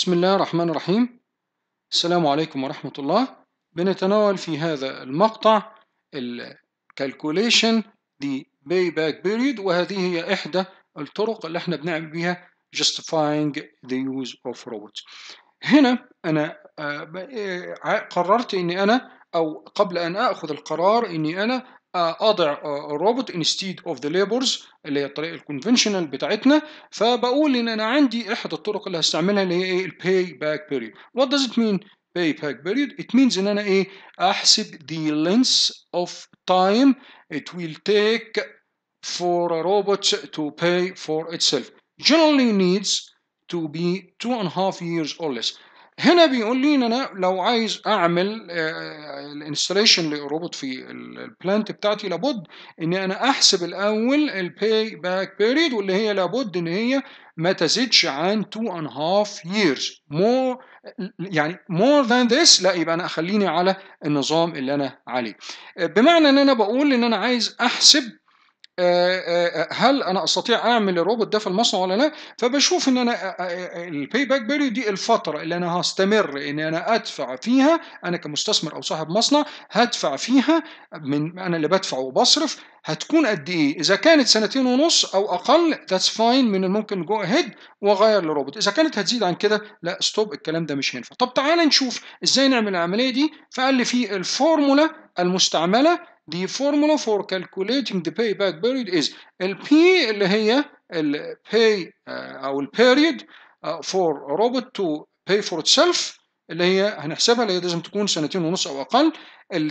بسم الله الرحمن الرحيم السلام عليكم ورحمة الله بنتناول في هذا المقطع الكالكوليشن دي باي باك بيريود وهذه هي إحدى الطرق اللي احنا بنعمل بها justifying the use of robots هنا أنا آه، آه، قررت أني أنا أو قبل أن أخذ القرار أني أنا اضع الروبوت انستيد اوف ذا ليبرز اللي هي الطريقه الكونفشنال بتاعتنا فبقول ان انا عندي احد الطرق اللي هستعملها اللي هي ايه الباي باك بيريود وات داز ات مين باي باك بيريود ات مينز ان انا ايه احسب ذا لينس اوف تايم ات ويل تيك فور a robot to pay for itself generally needs to be two and a half years or less هنا بيقول لي ان انا لو عايز اعمل آه، الانستليشن لروبوت في البلانت بتاعتي لابد ان انا احسب الاول الباي باك بيريد واللي هي لابد ان هي ما تزيدش عن 2 and half years more يعني more than this لا يبقى انا اخليني على النظام اللي انا عليه آه، بمعنى ان انا بقول ان انا عايز احسب آه، آه، آه، هل انا استطيع اعمل الروبوت ده في المصنع ولا لا فبشوف ان انا الباي باك فاليو دي الفتره اللي انا هستمر ان انا ادفع فيها انا كمستثمر او صاحب مصنع هدفع فيها من انا اللي بدفع وبصرف هتكون قد ايه اذا كانت سنتين ونص او اقل ذاتس فاين من الممكن جو اهيد واغير لروبوت اذا كانت هتزيد عن كده لا ستوب الكلام ده مش هينفع طب تعالى نشوف ازاي نعمل العمليه دي فقال لي في الفورمولا المستعمله The formula for calculating the payback باك بيريود از اللي هي الباي او البيريود فور robot to pay for itself اللي هي هنحسبها اللي هي لازم تكون سنتين ونص او اقل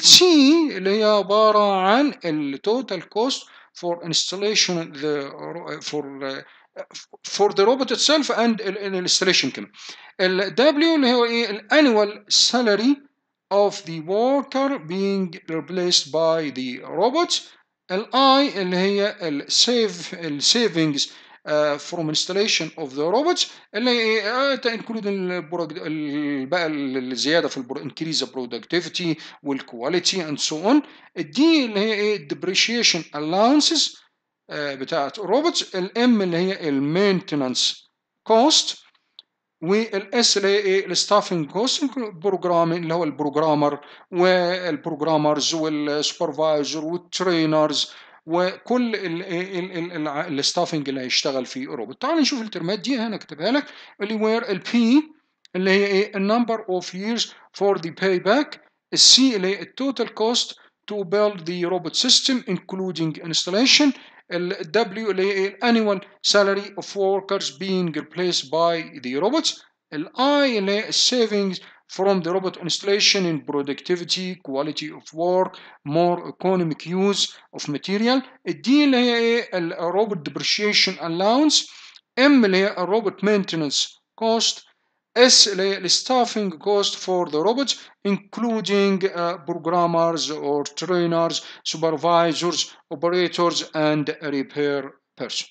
C اللي هي عباره عن التوتال كوست for installation the for uh, for the robot itself and installation كمان ال W اللي هو ايه annual salary of the worker being replaced by the robots الاي اللي هي السيف السيفنجز فروم انستليشن اوف ذا روبوتس اللي انكلود بقى الزياده في انكريز برودكتيفيتي والكواليتي اند سو اون الدي اللي هي ايه allowances الاونسز uh, بتاعت روبوتس الام اللي هي maintenance كوست والاس إيه، ال اي الستافنج كوست بروجرامينج اللي هو البروجرامر والبروجرامرز والسوبرفايزر والترينرز وكل الستافنج اللي هيشتغل في اوروبا تعال نشوف الترمات دي انا اكتبها لك اللي وير البي اللي هي ايه النمبر اوف ييرز فور ذا باي باك السي اللي هي التوتال كوست to build the robot system including installation الWLA annual salary of workers being replaced by the robots الILA savings from the robot installation in productivity, quality of work, more economic use of material. D اللي هي الروبوت depreciation allowance. M اللي هي الروبوت maintenance cost as the staffing cost for the robots, including uh, programmers or trainers, supervisors, operators, and repair person.